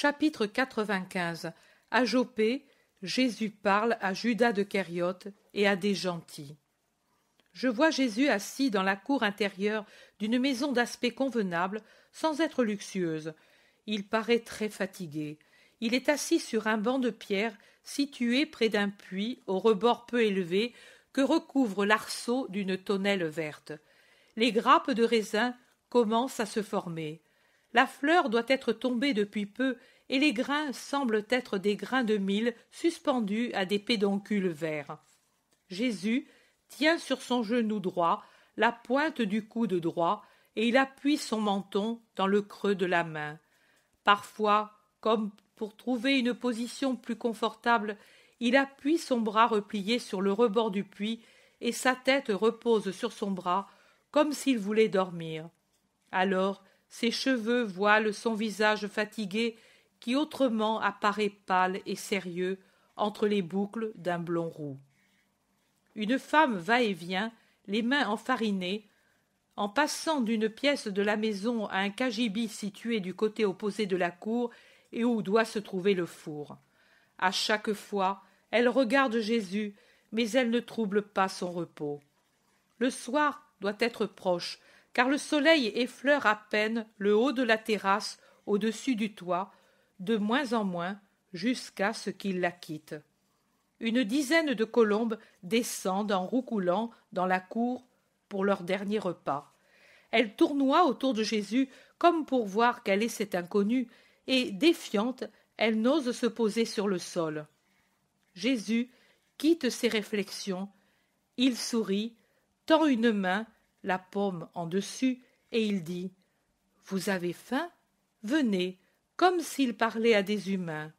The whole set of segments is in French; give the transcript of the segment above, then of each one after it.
Chapitre 95 À Jopé, Jésus parle à Judas de Kériote et à des gentils. Je vois Jésus assis dans la cour intérieure d'une maison d'aspect convenable, sans être luxueuse. Il paraît très fatigué. Il est assis sur un banc de pierre situé près d'un puits au rebord peu élevé que recouvre l'arceau d'une tonnelle verte. Les grappes de raisin commencent à se former. La fleur doit être tombée depuis peu, et les grains semblent être des grains de mil suspendus à des pédoncules verts. Jésus tient sur son genou droit la pointe du coude droit, et il appuie son menton dans le creux de la main. Parfois, comme pour trouver une position plus confortable, il appuie son bras replié sur le rebord du puits, et sa tête repose sur son bras, comme s'il voulait dormir. Alors ses cheveux voilent son visage fatigué qui autrement apparaît pâle et sérieux entre les boucles d'un blond roux. Une femme va et vient, les mains enfarinées, en passant d'une pièce de la maison à un cagibi situé du côté opposé de la cour et où doit se trouver le four. À chaque fois, elle regarde Jésus, mais elle ne trouble pas son repos. Le soir doit être proche, car le soleil effleure à peine le haut de la terrasse au-dessus du toit, de moins en moins, jusqu'à ce qu'il la quitte. Une dizaine de colombes descendent en roucoulant dans la cour pour leur dernier repas. Elles tournoient autour de Jésus comme pour voir quel est cet inconnu, et, défiante, elles n'osent se poser sur le sol. Jésus quitte ses réflexions, il sourit, tend une main la pomme en dessus, et il dit Vous avez faim Venez, comme s'il parlait à des humains.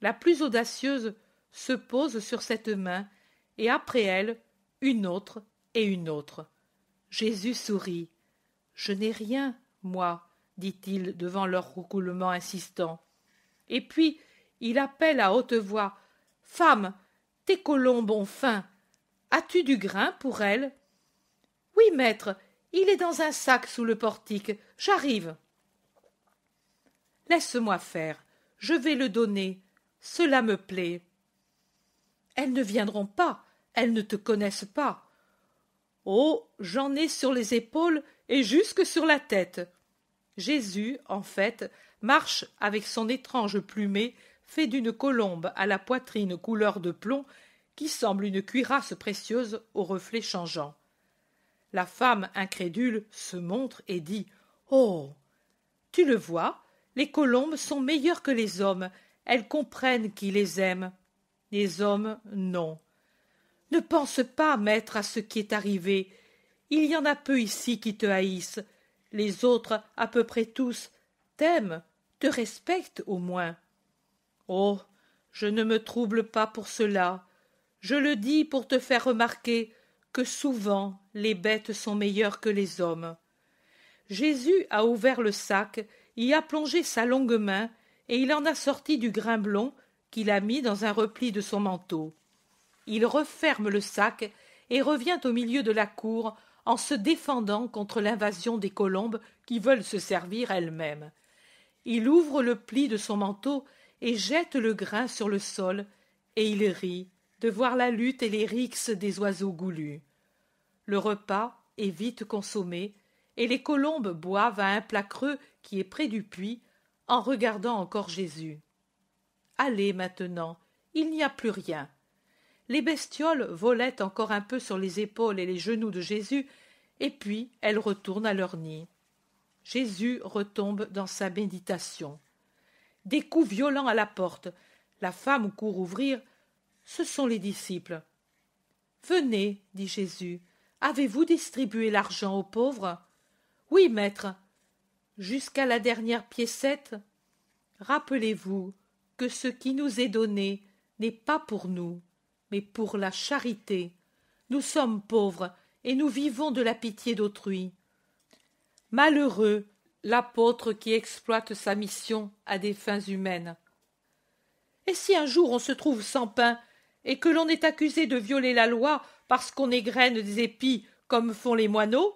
La plus audacieuse se pose sur cette main, et après elle, une autre et une autre. Jésus sourit. Je n'ai rien, moi, dit-il devant leur roucoulement insistant. Et puis, il appelle à haute voix Femme, tes colombes ont faim. As-tu du grain pour elles oui, maître, il est dans un sac sous le portique. J'arrive. Laisse-moi faire. Je vais le donner. Cela me plaît. Elles ne viendront pas. Elles ne te connaissent pas. Oh, j'en ai sur les épaules et jusque sur la tête. Jésus, en fait, marche avec son étrange plumet fait d'une colombe à la poitrine couleur de plomb qui semble une cuirasse précieuse aux reflets changeants. La femme incrédule se montre et dit Oh Tu le vois, les colombes sont meilleures que les hommes. Elles comprennent qui les aime. Les hommes, non. Ne pense pas, maître, à ce qui est arrivé. Il y en a peu ici qui te haïssent. Les autres, à peu près tous, t'aiment, te respectent au moins. Oh je ne me trouble pas pour cela. Je le dis pour te faire remarquer, que souvent les bêtes sont meilleures que les hommes. Jésus a ouvert le sac, y a plongé sa longue main, et il en a sorti du grain blond qu'il a mis dans un repli de son manteau. Il referme le sac et revient au milieu de la cour en se défendant contre l'invasion des colombes qui veulent se servir elles-mêmes. Il ouvre le pli de son manteau et jette le grain sur le sol, et il rit, de voir la lutte et les rixes des oiseaux goulus. Le repas est vite consommé, et les colombes boivent à un plat creux qui est près du puits, en regardant encore Jésus. Allez maintenant, il n'y a plus rien. Les bestioles volaient encore un peu sur les épaules et les genoux de Jésus, et puis elles retournent à leur nid. Jésus retombe dans sa méditation. Des coups violents à la porte. La femme court ouvrir, ce sont les disciples. Venez, dit Jésus, avez-vous distribué l'argent aux pauvres Oui, maître, jusqu'à la dernière piécette. Rappelez-vous que ce qui nous est donné n'est pas pour nous, mais pour la charité. Nous sommes pauvres et nous vivons de la pitié d'autrui. Malheureux l'apôtre qui exploite sa mission à des fins humaines. Et si un jour on se trouve sans pain et que l'on est accusé de violer la loi parce qu'on égrène des épis comme font les moineaux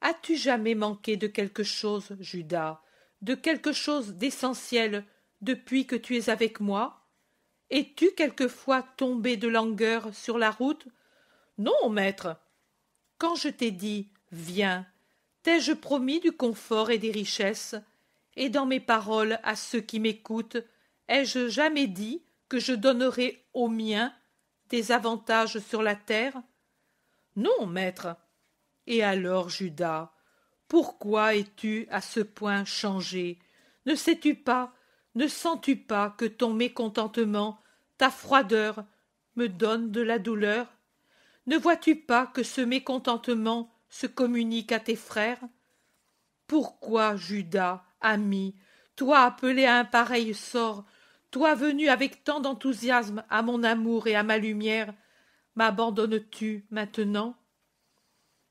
As-tu jamais manqué de quelque chose, Judas, de quelque chose d'essentiel depuis que tu es avec moi Es-tu quelquefois tombé de langueur sur la route Non, maître. Quand je t'ai dit Viens, t'ai-je promis du confort et des richesses Et dans mes paroles à ceux qui m'écoutent, ai-je jamais dit que je donnerai aux miens des avantages sur la terre Non, maître. Et alors, Judas, pourquoi es-tu à ce point changé Ne sais-tu pas, ne sens-tu pas que ton mécontentement, ta froideur, me donne de la douleur Ne vois-tu pas que ce mécontentement se communique à tes frères Pourquoi, Judas, ami, toi appelé à un pareil sort, toi venu avec tant d'enthousiasme à mon amour et à ma lumière, m'abandonnes-tu maintenant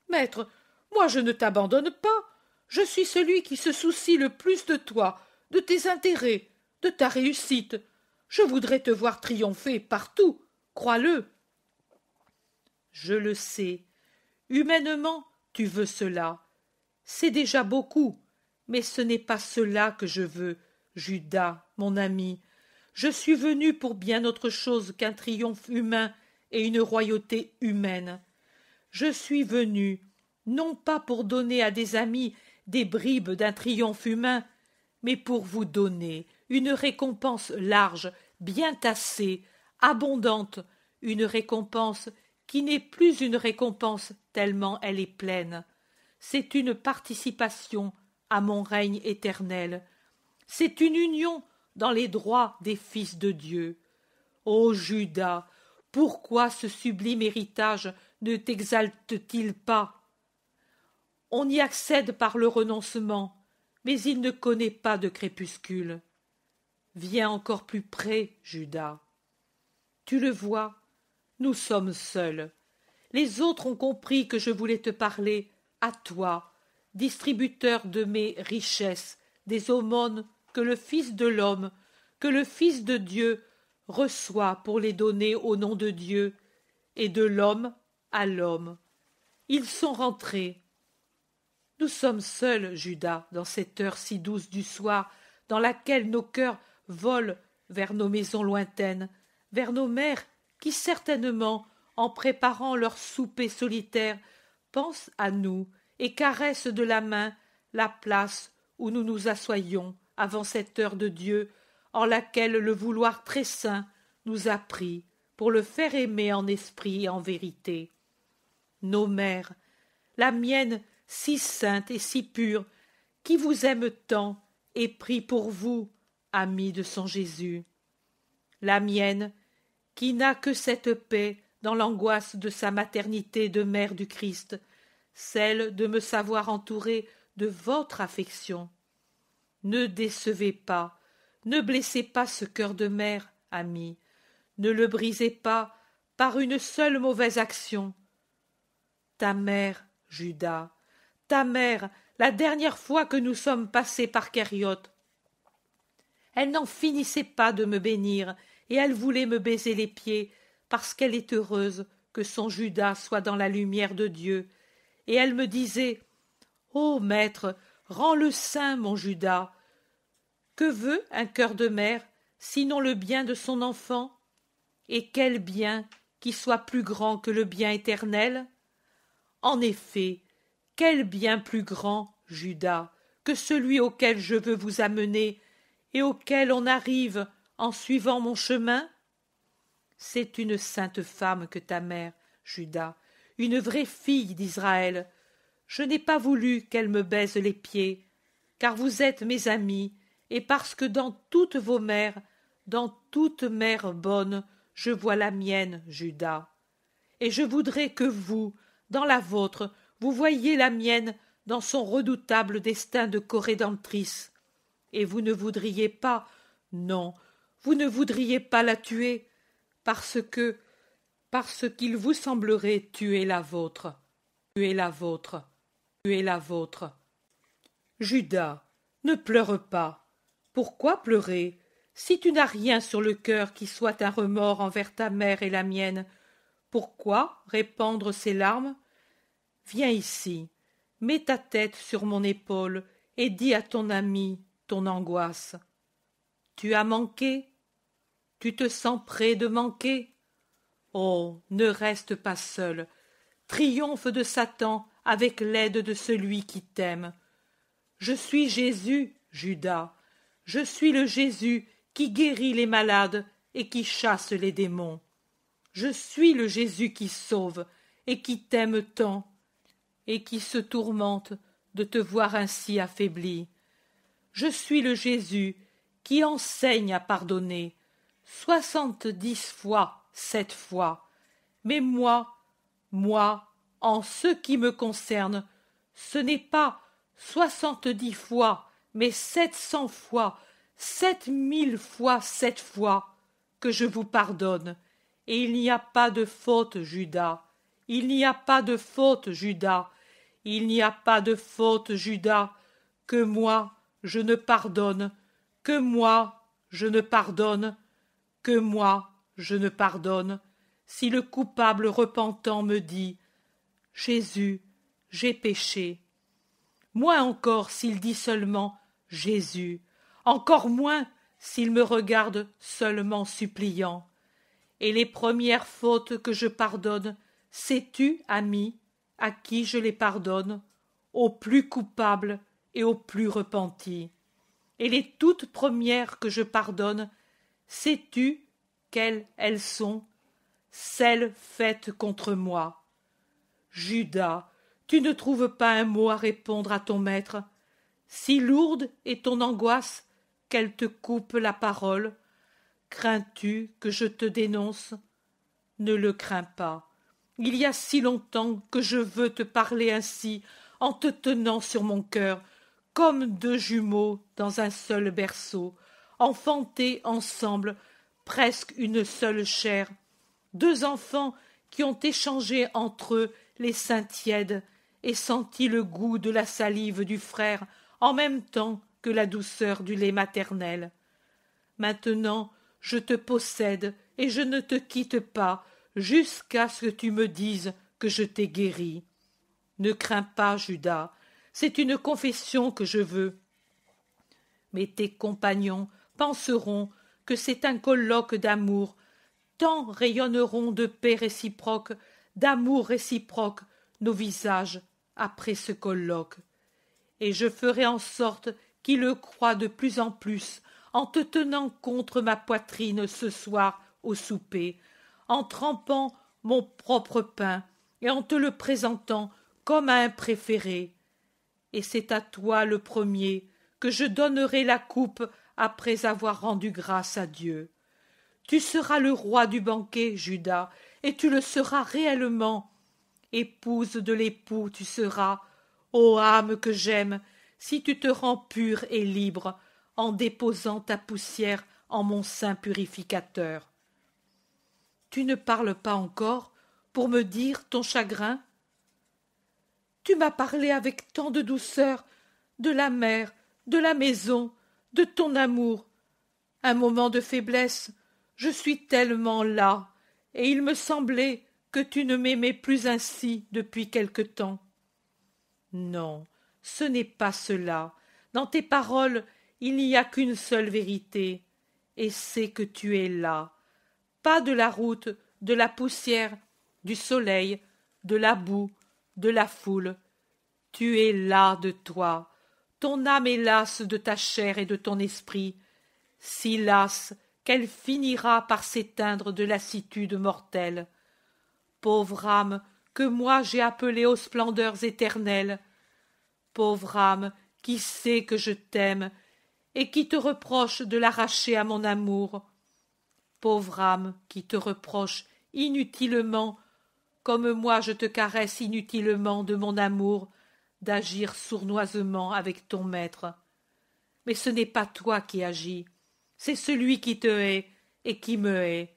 Maître, moi je ne t'abandonne pas. Je suis celui qui se soucie le plus de toi, de tes intérêts, de ta réussite. Je voudrais te voir triompher partout, crois-le. Je le sais. Humainement, tu veux cela. C'est déjà beaucoup, mais ce n'est pas cela que je veux, Judas, mon ami, je suis venu pour bien autre chose qu'un triomphe humain et une royauté humaine. Je suis venu, non pas pour donner à des amis des bribes d'un triomphe humain, mais pour vous donner une récompense large, bien tassée, abondante, une récompense qui n'est plus une récompense tellement elle est pleine. C'est une participation à mon règne éternel. C'est une union dans les droits des fils de Dieu. Ô Judas, pourquoi ce sublime héritage ne t'exalte-t-il pas On y accède par le renoncement, mais il ne connaît pas de crépuscule. Viens encore plus près, Judas. Tu le vois, nous sommes seuls. Les autres ont compris que je voulais te parler, à toi, distributeur de mes richesses, des aumônes que le Fils de l'homme, que le Fils de Dieu reçoit pour les donner au nom de Dieu, et de l'homme à l'homme. Ils sont rentrés. Nous sommes seuls, Judas, dans cette heure si douce du soir, dans laquelle nos cœurs volent vers nos maisons lointaines, vers nos mères qui certainement, en préparant leur souper solitaire, pensent à nous et caressent de la main la place où nous nous assoyons, avant cette heure de Dieu en laquelle le vouloir très saint nous a pris pour le faire aimer en esprit et en vérité. Nos mères, la mienne si sainte et si pure, qui vous aime tant et prie pour vous, amie de son Jésus. La mienne, qui n'a que cette paix dans l'angoisse de sa maternité de mère du Christ, celle de me savoir entourée de votre affection, ne décevez pas, ne blessez pas ce cœur de mère, ami, ne le brisez pas par une seule mauvaise action. Ta mère, Judas, ta mère, la dernière fois que nous sommes passés par Kériot. Elle n'en finissait pas de me bénir, et elle voulait me baiser les pieds, parce qu'elle est heureuse que son Judas soit dans la lumière de Dieu. Et elle me disait Ô maître, Rends-le saint, mon Judas. Que veut un cœur de mère, sinon le bien de son enfant Et quel bien qui soit plus grand que le bien éternel En effet, quel bien plus grand, Judas, que celui auquel je veux vous amener et auquel on arrive en suivant mon chemin C'est une sainte femme que ta mère, Judas, une vraie fille d'Israël, je n'ai pas voulu qu'elle me baise les pieds, car vous êtes mes amis, et parce que dans toutes vos mères, dans toute mère bonne, je vois la mienne, Judas. Et je voudrais que vous, dans la vôtre, vous voyiez la mienne dans son redoutable destin de corédentrice. Et vous ne voudriez pas, non, vous ne voudriez pas la tuer, parce que, parce qu'il vous semblerait tuer la vôtre, tuer la vôtre la vôtre. Judas, ne pleure pas. Pourquoi pleurer Si tu n'as rien sur le cœur qui soit un remords envers ta mère et la mienne, pourquoi répandre ces larmes Viens ici, mets ta tête sur mon épaule et dis à ton ami ton angoisse. Tu as manqué Tu te sens prêt de manquer Oh, ne reste pas seul. Triomphe de Satan avec l'aide de celui qui t'aime. Je suis Jésus, Judas, je suis le Jésus qui guérit les malades et qui chasse les démons. Je suis le Jésus qui sauve et qui t'aime tant, et qui se tourmente de te voir ainsi affaibli. Je suis le Jésus qui enseigne à pardonner soixante-dix fois sept fois. Mais moi, moi, en ce qui me concerne, ce n'est pas soixante-dix fois, mais sept cents fois, sept mille fois sept fois que je vous pardonne. Et il n'y a pas de faute, Judas. Il n'y a pas de faute, Judas. Il n'y a pas de faute, Judas, que moi je ne pardonne, que moi je ne pardonne, que moi je ne pardonne. Si le coupable repentant me dit Jésus, j'ai péché. Moins encore s'il dit seulement Jésus, encore moins s'il me regarde seulement suppliant. Et les premières fautes que je pardonne, sais-tu, ami, à qui je les pardonne, aux plus coupables et aux plus repentis. Et les toutes premières que je pardonne, sais-tu quelles elles sont, celles faites contre moi. Judas, tu ne trouves pas un mot à répondre à ton maître. Si lourde est ton angoisse qu'elle te coupe la parole. Crains-tu que je te dénonce Ne le crains pas. Il y a si longtemps que je veux te parler ainsi, en te tenant sur mon cœur, comme deux jumeaux dans un seul berceau, enfantés ensemble, presque une seule chair, deux enfants qui ont échangé entre eux les seins tièdes et sentit le goût de la salive du frère en même temps que la douceur du lait maternel. Maintenant, je te possède et je ne te quitte pas jusqu'à ce que tu me dises que je t'ai guéri. Ne crains pas, Judas, c'est une confession que je veux. Mais tes compagnons penseront que c'est un colloque d'amour, tant rayonneront de paix réciproque d'amour réciproque nos visages après ce colloque. Et je ferai en sorte qu'il le croie de plus en plus en te tenant contre ma poitrine ce soir au souper, en trempant mon propre pain et en te le présentant comme à un préféré. Et c'est à toi le premier que je donnerai la coupe après avoir rendu grâce à Dieu. Tu seras le roi du banquet, Judas, et tu le seras réellement. Épouse de l'époux tu seras, ô âme que j'aime, si tu te rends pure et libre en déposant ta poussière en mon sein purificateur. Tu ne parles pas encore pour me dire ton chagrin Tu m'as parlé avec tant de douceur de la mère, de la maison, de ton amour. Un moment de faiblesse, je suis tellement là et il me semblait que tu ne m'aimais plus ainsi depuis quelque temps. Non, ce n'est pas cela. Dans tes paroles, il n'y a qu'une seule vérité, et c'est que tu es là. Pas de la route, de la poussière, du soleil, de la boue, de la foule. Tu es là de toi. Ton âme est lasse de ta chair et de ton esprit, si lasse qu'elle finira par s'éteindre de lassitude mortelle. Pauvre âme que moi j'ai appelée aux splendeurs éternelles, pauvre âme qui sait que je t'aime et qui te reproche de l'arracher à mon amour, pauvre âme qui te reproche inutilement, comme moi je te caresse inutilement de mon amour, d'agir sournoisement avec ton maître. Mais ce n'est pas toi qui agis, c'est celui qui te hait et qui me hait.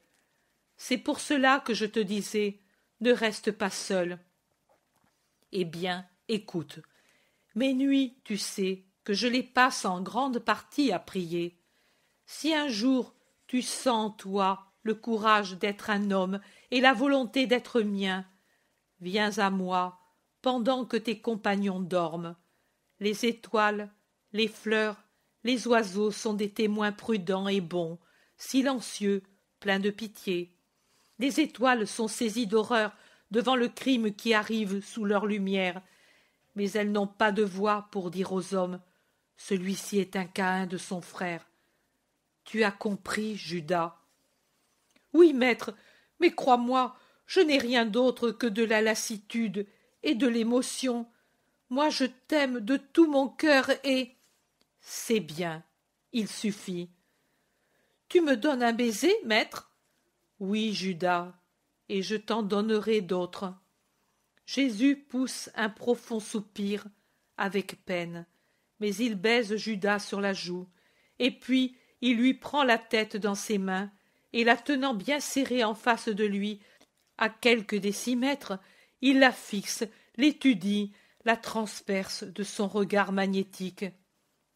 C'est pour cela que je te disais ne reste pas seul. Eh bien, écoute. Mes nuits, tu sais, que je les passe en grande partie à prier. Si un jour tu sens, toi, le courage d'être un homme et la volonté d'être mien, viens à moi pendant que tes compagnons dorment. Les étoiles, les fleurs les oiseaux sont des témoins prudents et bons, silencieux, pleins de pitié. Les étoiles sont saisies d'horreur devant le crime qui arrive sous leur lumière, mais elles n'ont pas de voix pour dire aux hommes Celui-ci est un Caïn de son frère. Tu as compris, Judas. Oui, maître, mais crois-moi, je n'ai rien d'autre que de la lassitude et de l'émotion. Moi, je t'aime de tout mon cœur et. C'est bien. Il suffit. Tu me donnes un baiser, maître Oui, Judas, et je t'en donnerai d'autres. Jésus pousse un profond soupir, avec peine, mais il baise Judas sur la joue, et puis il lui prend la tête dans ses mains, et la tenant bien serrée en face de lui, à quelques décimètres, il la fixe, l'étudie, la transperce de son regard magnétique.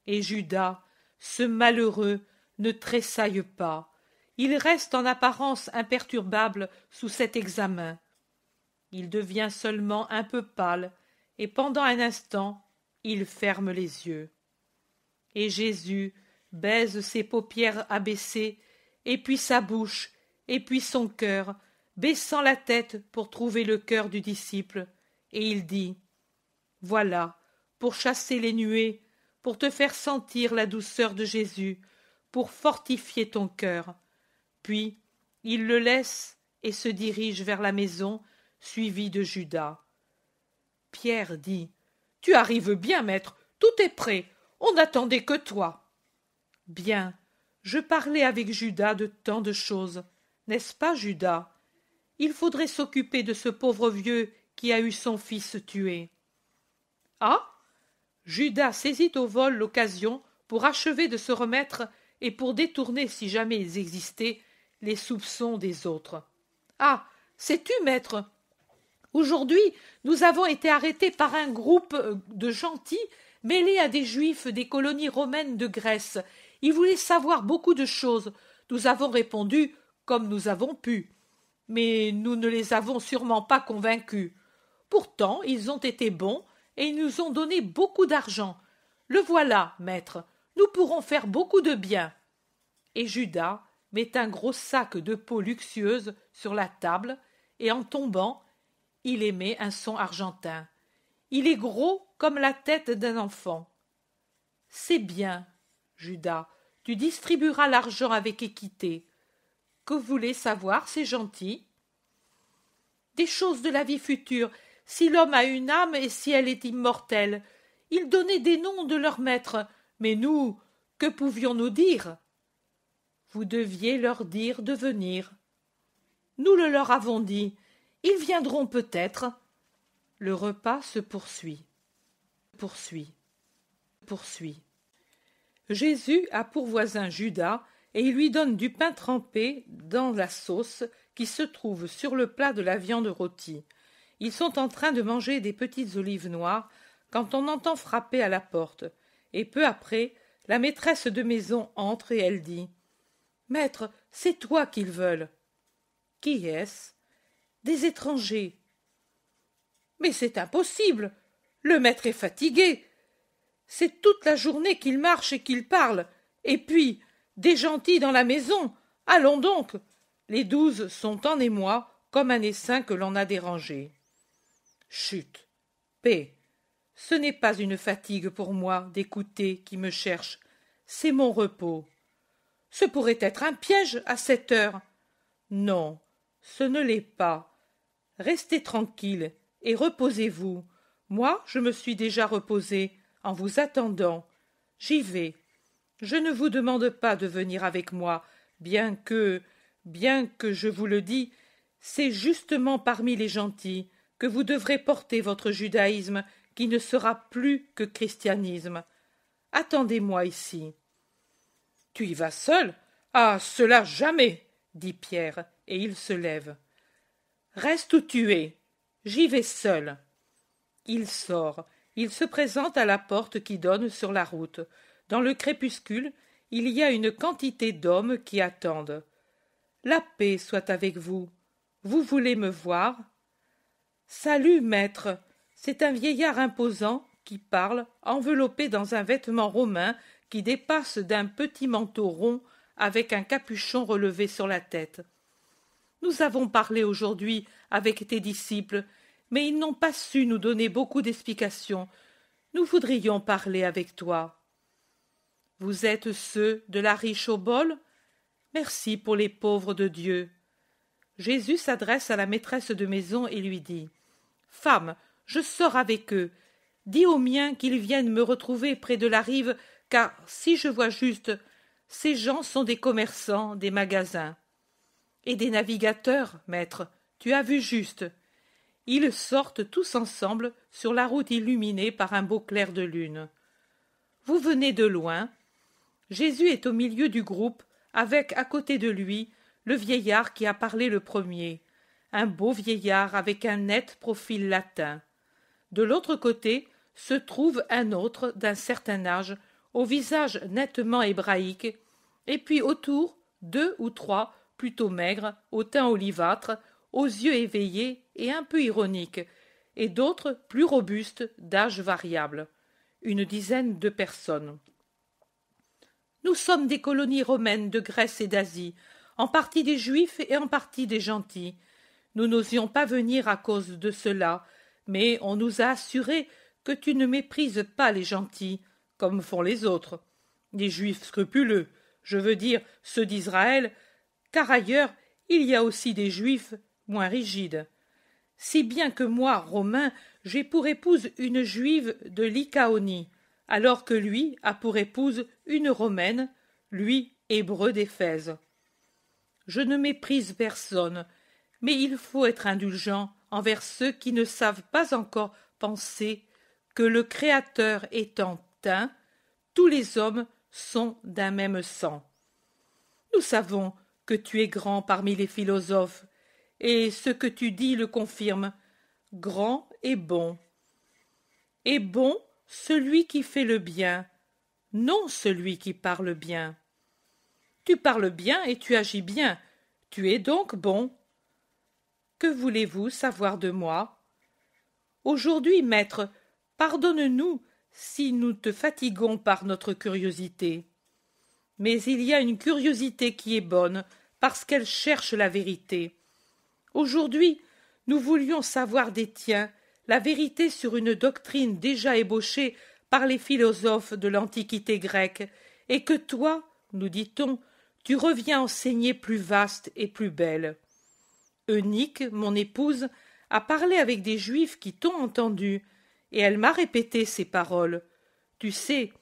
Et Judas, ce malheureux, ne tressaille pas. Il reste en apparence imperturbable sous cet examen. Il devient seulement un peu pâle, et pendant un instant, il ferme les yeux. Et Jésus baise ses paupières abaissées, et puis sa bouche, et puis son cœur, baissant la tête pour trouver le cœur du disciple, et il dit Voilà, pour chasser les nuées, pour te faire sentir la douceur de Jésus, pour fortifier ton cœur. Puis il le laisse et se dirige vers la maison, suivi de Judas. Pierre dit. Tu arrives bien, maître, tout est prêt, on n'attendait que toi. Bien, je parlais avec Judas de tant de choses, n'est-ce pas, Judas Il faudrait s'occuper de ce pauvre vieux qui a eu son fils tué. Ah Judas saisit au vol l'occasion pour achever de se remettre et pour détourner, si jamais ils existaient, les soupçons des autres. Ah. Sais-tu, maître Aujourd'hui, nous avons été arrêtés par un groupe euh, de gentils mêlés à des juifs des colonies romaines de Grèce. Ils voulaient savoir beaucoup de choses. Nous avons répondu comme nous avons pu. Mais nous ne les avons sûrement pas convaincus. Pourtant, ils ont été bons et ils nous ont donné beaucoup d'argent. Le voilà, maître, nous pourrons faire beaucoup de bien. Et Judas met un gros sac de peau luxueuse sur la table, et en tombant, il émet un son argentin. Il est gros comme la tête d'un enfant. C'est bien, Judas, tu distribueras l'argent avec équité. Que voulez savoir, c'est gentil. Des choses de la vie future, si l'homme a une âme et si elle est immortelle. Ils donnaient des noms de leur maître, mais nous, que pouvions-nous dire Vous deviez leur dire de venir. Nous le leur avons dit. Ils viendront peut-être. Le repas se poursuit. Poursuit. Poursuit. Jésus a pour voisin Judas et il lui donne du pain trempé dans la sauce qui se trouve sur le plat de la viande rôtie. Ils sont en train de manger des petites olives noires quand on entend frapper à la porte, et peu après, la maîtresse de maison entre et elle dit Maître, c'est toi qu'ils veulent. Qui est-ce Des étrangers. Mais c'est impossible Le maître est fatigué C'est toute la journée qu'il marche et qu'il parle, et puis, des gentils dans la maison Allons donc Les douze sont en émoi, comme un essaim que l'on a dérangé. Chut. Paix. Ce n'est pas une fatigue pour moi d'écouter qui me cherche, c'est mon repos. Ce pourrait être un piège à cette heure. Non, ce ne l'est pas. Restez tranquille et reposez-vous. Moi, je me suis déjà reposé en vous attendant. J'y vais. Je ne vous demande pas de venir avec moi, bien que, bien que je vous le dis, c'est justement parmi les gentils que vous devrez porter votre judaïsme qui ne sera plus que christianisme. Attendez-moi ici. Tu y vas seul Ah, cela jamais dit Pierre, et il se lève. Reste où tu es. J'y vais seul. Il sort. Il se présente à la porte qui donne sur la route. Dans le crépuscule, il y a une quantité d'hommes qui attendent. La paix soit avec vous. Vous voulez me voir Salut, maître. C'est un vieillard imposant qui parle, enveloppé dans un vêtement romain qui dépasse d'un petit manteau rond avec un capuchon relevé sur la tête. Nous avons parlé aujourd'hui avec tes disciples, mais ils n'ont pas su nous donner beaucoup d'explications. Nous voudrions parler avec toi. Vous êtes ceux de la riche au bol Merci pour les pauvres de Dieu. Jésus s'adresse à la maîtresse de maison et lui dit Femme, je sors avec eux. Dis aux miens qu'ils viennent me retrouver près de la rive, car si je vois juste, ces gens sont des commerçants, des magasins. Et des navigateurs, maître, tu as vu juste. Ils sortent tous ensemble sur la route illuminée par un beau clair de lune. Vous venez de loin. Jésus est au milieu du groupe, avec à côté de lui le vieillard qui a parlé le premier, un beau vieillard avec un net profil latin. De l'autre côté se trouve un autre d'un certain âge, au visage nettement hébraïque, et puis autour deux ou trois plutôt maigres, au teint olivâtre, aux yeux éveillés et un peu ironiques, et d'autres plus robustes, d'âge variable. Une dizaine de personnes. Nous sommes des colonies romaines de Grèce et d'Asie, en partie des Juifs et en partie des gentils. Nous n'osions pas venir à cause de cela, mais on nous a assuré que tu ne méprises pas les gentils, comme font les autres, les juifs scrupuleux, je veux dire ceux d'Israël, car ailleurs il y a aussi des juifs moins rigides. Si bien que moi, Romain, j'ai pour épouse une juive de Lycaonie, alors que lui a pour épouse une romaine, lui hébreu d'Éphèse. Je ne méprise personne, mais il faut être indulgent envers ceux qui ne savent pas encore penser que le Créateur étant un, tous les hommes sont d'un même sang. Nous savons que tu es grand parmi les philosophes, et ce que tu dis le confirme. Grand et bon. Et bon celui qui fait le bien, non celui qui parle bien. Tu parles bien et tu agis bien, tu es donc bon. Que voulez-vous savoir de moi Aujourd'hui, maître, pardonne-nous si nous te fatiguons par notre curiosité. Mais il y a une curiosité qui est bonne, parce qu'elle cherche la vérité. Aujourd'hui, nous voulions savoir des tiens la vérité sur une doctrine déjà ébauchée par les philosophes de l'Antiquité grecque, et que toi, nous dit-on, tu reviens enseigner plus vaste et plus belle. Eunique, mon épouse, a parlé avec des juifs qui t'ont entendu, et elle m'a répété ces paroles. Tu sais,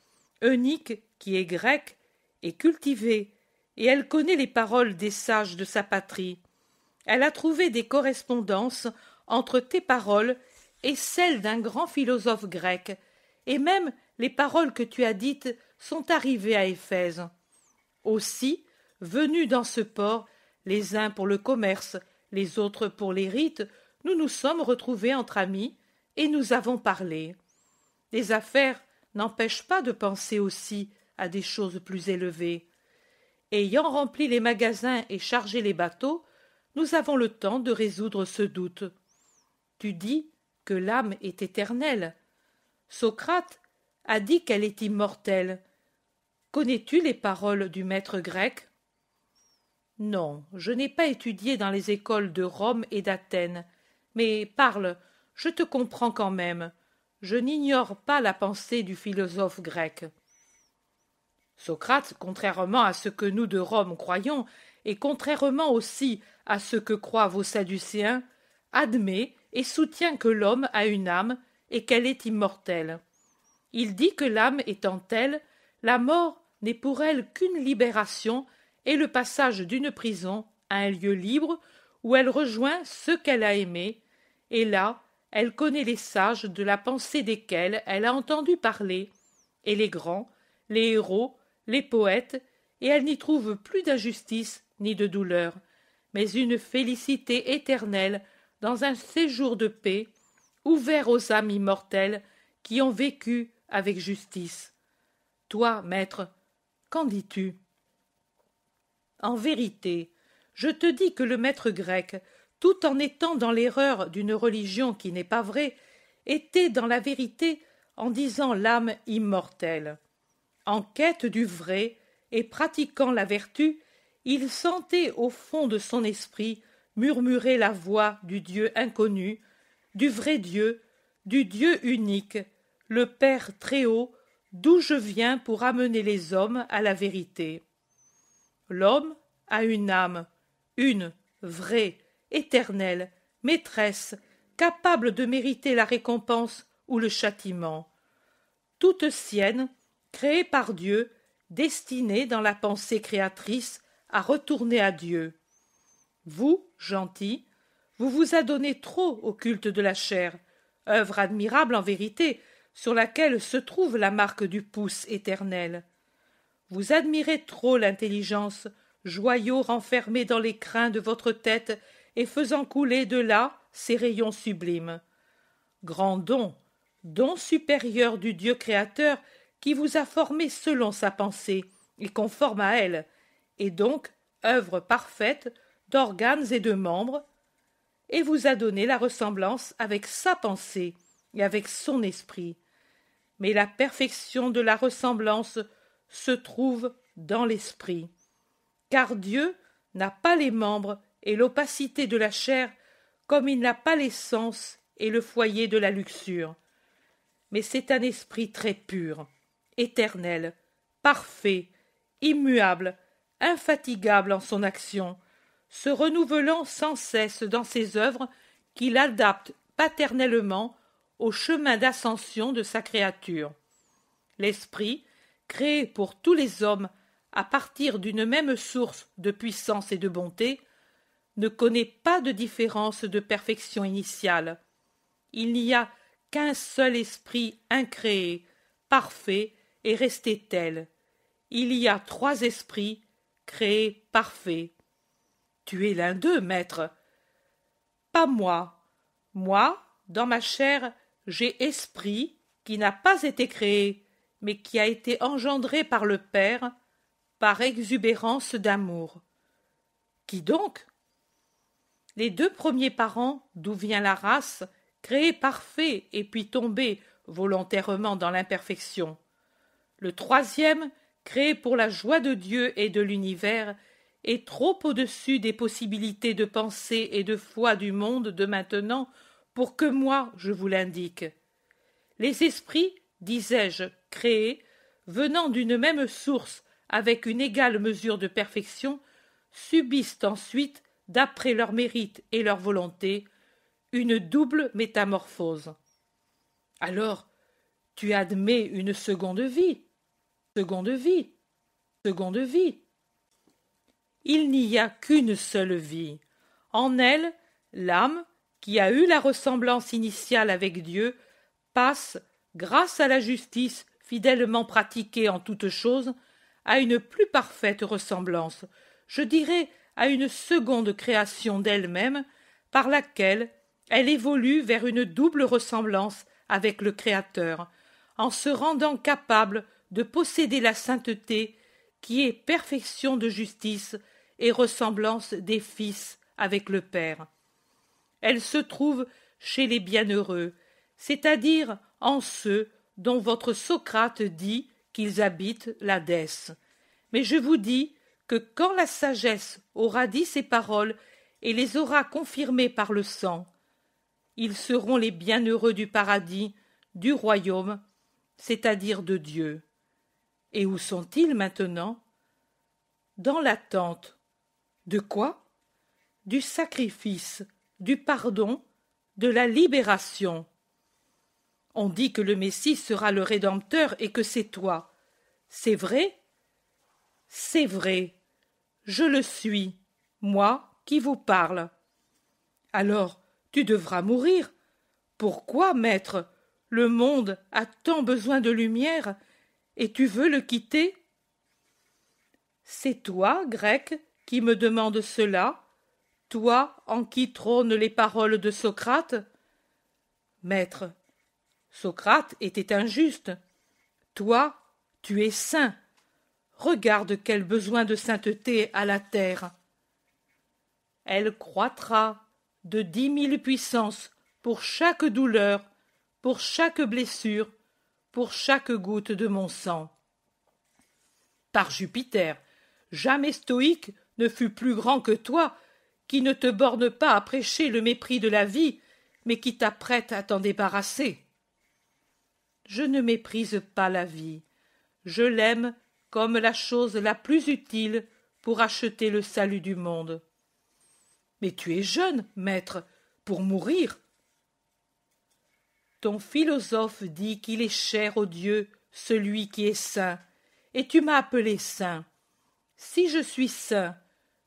Eunique, qui est grec est cultivée, et elle connaît les paroles des sages de sa patrie. Elle a trouvé des correspondances entre tes paroles et celles d'un grand philosophe grec, et même les paroles que tu as dites sont arrivées à Éphèse. Aussi, venus dans ce port, les uns pour le commerce, les autres pour les rites, nous nous sommes retrouvés entre amis et nous avons parlé. Les affaires n'empêchent pas de penser aussi à des choses plus élevées. Ayant rempli les magasins et chargé les bateaux, nous avons le temps de résoudre ce doute. Tu dis que l'âme est éternelle. Socrate a dit qu'elle est immortelle. Connais-tu les paroles du maître grec non, je n'ai pas étudié dans les écoles de Rome et d'Athènes. Mais parle, je te comprends quand même. Je n'ignore pas la pensée du philosophe grec. Socrate, contrairement à ce que nous de Rome croyons, et contrairement aussi à ce que croient vos Sadducéens, admet et soutient que l'homme a une âme et qu'elle est immortelle. Il dit que l'âme étant telle, la mort n'est pour elle qu'une libération et le passage d'une prison à un lieu libre où elle rejoint ceux qu'elle a aimés, et là elle connaît les sages de la pensée desquels elle a entendu parler, et les grands, les héros, les poètes, et elle n'y trouve plus d'injustice ni de douleur, mais une félicité éternelle dans un séjour de paix, ouvert aux âmes immortelles qui ont vécu avec justice. Toi, maître, qu'en dis-tu en vérité, je te dis que le maître grec, tout en étant dans l'erreur d'une religion qui n'est pas vraie, était dans la vérité en disant l'âme immortelle. En quête du vrai et pratiquant la vertu, il sentait au fond de son esprit murmurer la voix du Dieu inconnu, du vrai Dieu, du Dieu unique, le Père très haut, d'où je viens pour amener les hommes à la vérité. L'homme a une âme, une vraie, éternelle, maîtresse, capable de mériter la récompense ou le châtiment. Toute sienne, créée par Dieu, destinée dans la pensée créatrice à retourner à Dieu. Vous, gentil, vous vous adonnez trop au culte de la chair, œuvre admirable en vérité, sur laquelle se trouve la marque du pouce éternel. Vous admirez trop l'intelligence, joyau renfermés dans les crins de votre tête et faisant couler de là ses rayons sublimes. Grand don, don supérieur du Dieu créateur qui vous a formé selon sa pensée et conforme à elle, et donc œuvre parfaite d'organes et de membres, et vous a donné la ressemblance avec sa pensée et avec son esprit. Mais la perfection de la ressemblance se trouve dans l'esprit. Car Dieu n'a pas les membres et l'opacité de la chair comme il n'a pas les sens et le foyer de la luxure. Mais c'est un esprit très pur, éternel, parfait, immuable, infatigable en son action, se renouvelant sans cesse dans ses œuvres qu'il adapte paternellement au chemin d'ascension de sa créature. L'esprit, créé pour tous les hommes à partir d'une même source de puissance et de bonté, ne connaît pas de différence de perfection initiale. Il n'y a qu'un seul esprit incréé, parfait et resté tel. Il y a trois esprits créés parfaits. Tu es l'un d'eux, maître. Pas moi. Moi, dans ma chair, j'ai esprit qui n'a pas été créé, mais qui a été engendré par le Père, par exubérance d'amour. Qui donc Les deux premiers parents, d'où vient la race, créés parfaits et puis tombés volontairement dans l'imperfection. Le troisième, créé pour la joie de Dieu et de l'univers, est trop au-dessus des possibilités de pensée et de foi du monde de maintenant pour que moi je vous l'indique. Les esprits, disais-je, créés, venant d'une même source avec une égale mesure de perfection, subissent ensuite, d'après leur mérite et leur volonté, une double métamorphose. Alors, tu admets une seconde vie, seconde vie, seconde vie. Il n'y a qu'une seule vie. En elle, l'âme, qui a eu la ressemblance initiale avec Dieu, passe grâce à la justice fidèlement pratiquée en toutes choses, à une plus parfaite ressemblance, je dirais à une seconde création d'elle-même, par laquelle elle évolue vers une double ressemblance avec le Créateur, en se rendant capable de posséder la sainteté qui est perfection de justice et ressemblance des fils avec le Père. Elle se trouve chez les bienheureux, c'est-à-dire en ceux dont votre Socrate dit qu'ils habitent l'Hadès. Mais je vous dis que quand la sagesse aura dit ces paroles et les aura confirmées par le sang, ils seront les bienheureux du paradis, du royaume, c'est-à-dire de Dieu. Et où sont-ils maintenant Dans l'attente. De quoi Du sacrifice, du pardon, de la libération. On dit que le Messie sera le Rédempteur et que c'est toi. C'est vrai C'est vrai. Je le suis, moi qui vous parle. Alors, tu devras mourir. Pourquoi, maître Le monde a tant besoin de lumière, et tu veux le quitter C'est toi, grec, qui me demande cela, toi en qui trônent les paroles de Socrate Maître, Socrate était injuste. Toi, tu es saint. Regarde quel besoin de sainteté a la terre. Elle croîtra de dix mille puissances pour chaque douleur, pour chaque blessure, pour chaque goutte de mon sang. Par Jupiter, jamais stoïque ne fut plus grand que toi, qui ne te borne pas à prêcher le mépris de la vie, mais qui t'apprête à t'en débarrasser je ne méprise pas la vie. Je l'aime comme la chose la plus utile pour acheter le salut du monde. Mais tu es jeune, maître, pour mourir. Ton philosophe dit qu'il est cher au Dieu, celui qui est saint, et tu m'as appelé saint. Si je suis saint,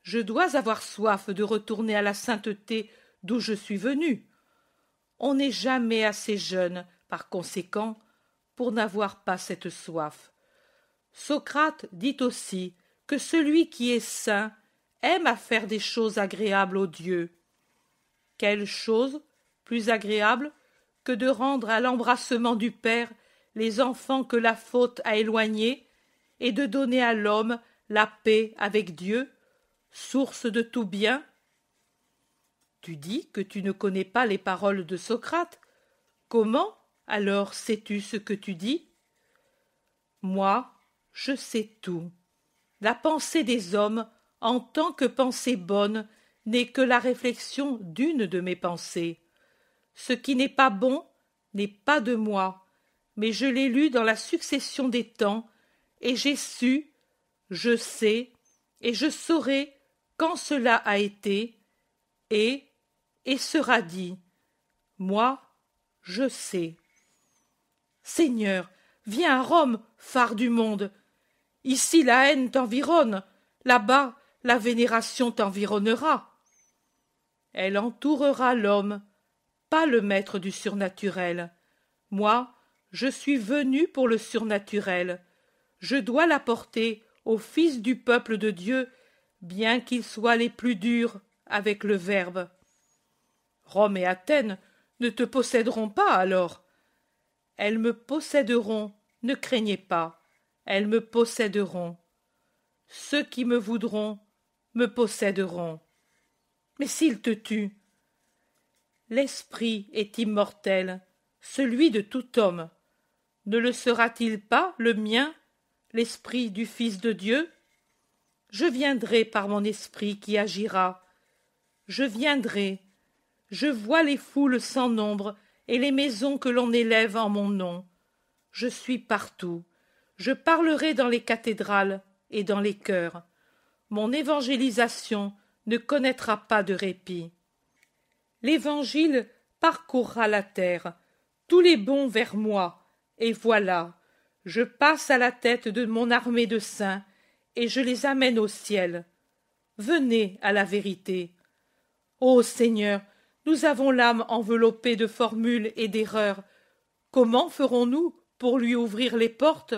je dois avoir soif de retourner à la sainteté d'où je suis venu. On n'est jamais assez jeune, par conséquent, pour n'avoir pas cette soif. Socrate dit aussi que celui qui est saint aime à faire des choses agréables aux dieux. Quelle chose plus agréable que de rendre à l'embrassement du Père les enfants que la faute a éloignés et de donner à l'homme la paix avec Dieu, source de tout bien Tu dis que tu ne connais pas les paroles de Socrate. Comment alors sais-tu ce que tu dis Moi, je sais tout. La pensée des hommes, en tant que pensée bonne, n'est que la réflexion d'une de mes pensées. Ce qui n'est pas bon n'est pas de moi, mais je l'ai lu dans la succession des temps, et j'ai su, je sais, et je saurai quand cela a été, et, et sera dit. Moi, je sais. Seigneur, viens à Rome, phare du monde. Ici la haine t'environne, là-bas la vénération t'environnera. Elle entourera l'homme, pas le maître du surnaturel. Moi, je suis venu pour le surnaturel. Je dois l'apporter au fils du peuple de Dieu, bien qu'ils soient les plus durs avec le Verbe. Rome et Athènes ne te posséderont pas alors. Elles me posséderont, ne craignez pas, elles me posséderont. Ceux qui me voudront me posséderont. Mais s'ils te tuent L'esprit est immortel, celui de tout homme. Ne le sera-t-il pas, le mien, l'esprit du Fils de Dieu Je viendrai par mon esprit qui agira. Je viendrai. Je vois les foules sans nombre et les maisons que l'on élève en mon nom. Je suis partout. Je parlerai dans les cathédrales et dans les cœurs. Mon évangélisation ne connaîtra pas de répit. L'évangile parcourra la terre, tous les bons vers moi, et voilà, je passe à la tête de mon armée de saints, et je les amène au ciel. Venez à la vérité. Ô Seigneur, nous avons l'âme enveloppée de formules et d'erreurs. Comment ferons-nous pour lui ouvrir les portes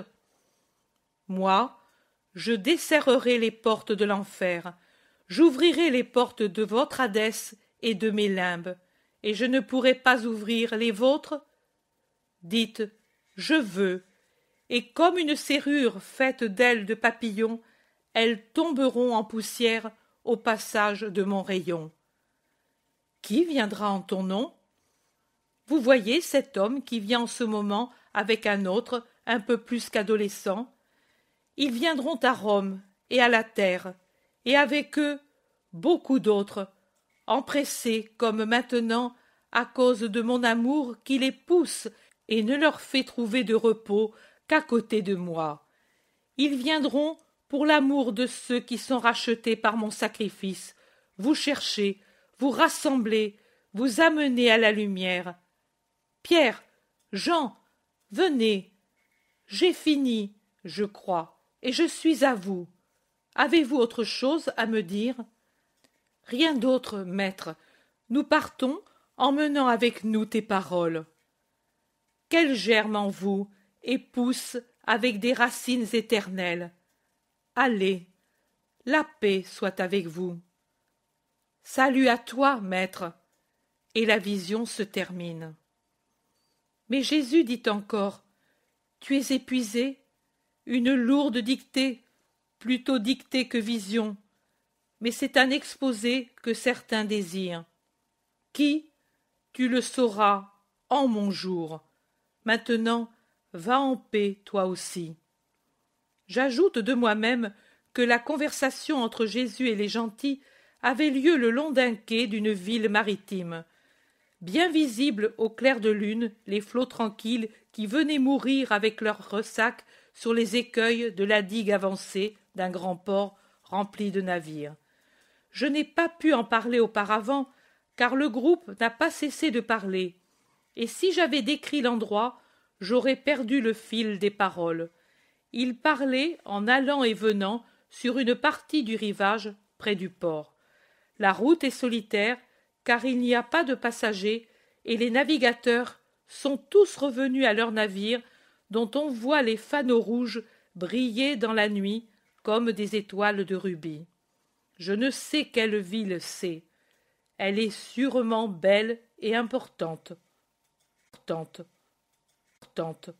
Moi, je desserrerai les portes de l'enfer, j'ouvrirai les portes de votre Hadès et de mes limbes, et je ne pourrai pas ouvrir les vôtres Dites, je veux, et comme une serrure faite d'ailes de papillon, elles tomberont en poussière au passage de mon rayon. Qui viendra en ton nom Vous voyez cet homme qui vient en ce moment avec un autre, un peu plus qu'adolescent Ils viendront à Rome et à la terre, et avec eux beaucoup d'autres, empressés comme maintenant à cause de mon amour qui les pousse et ne leur fait trouver de repos qu'à côté de moi. Ils viendront pour l'amour de ceux qui sont rachetés par mon sacrifice, vous chercher, vous rassemblez, vous amenez à la lumière. Pierre, Jean, venez. J'ai fini, je crois, et je suis à vous. Avez-vous autre chose à me dire Rien d'autre, maître. Nous partons en menant avec nous tes paroles. Qu'elles germe en vous et pousse avec des racines éternelles. Allez, la paix soit avec vous. Salut à toi, maître. Et la vision se termine. Mais Jésus dit encore Tu es épuisé, une lourde dictée, plutôt dictée que vision, mais c'est un exposé que certains désirent. Qui Tu le sauras en mon jour. Maintenant, va en paix, toi aussi. J'ajoute de moi-même que la conversation entre Jésus et les gentils avait lieu le long d'un quai d'une ville maritime. Bien visibles au clair de lune les flots tranquilles qui venaient mourir avec leurs ressacs sur les écueils de la digue avancée d'un grand port rempli de navires. Je n'ai pas pu en parler auparavant, car le groupe n'a pas cessé de parler. Et si j'avais décrit l'endroit, j'aurais perdu le fil des paroles. Ils parlaient en allant et venant sur une partie du rivage près du port. La route est solitaire, car il n'y a pas de passagers, et les navigateurs sont tous revenus à leur navire, dont on voit les fanaux rouges briller dans la nuit comme des étoiles de rubis. Je ne sais quelle ville c'est. Elle est sûrement belle et importante. Importante.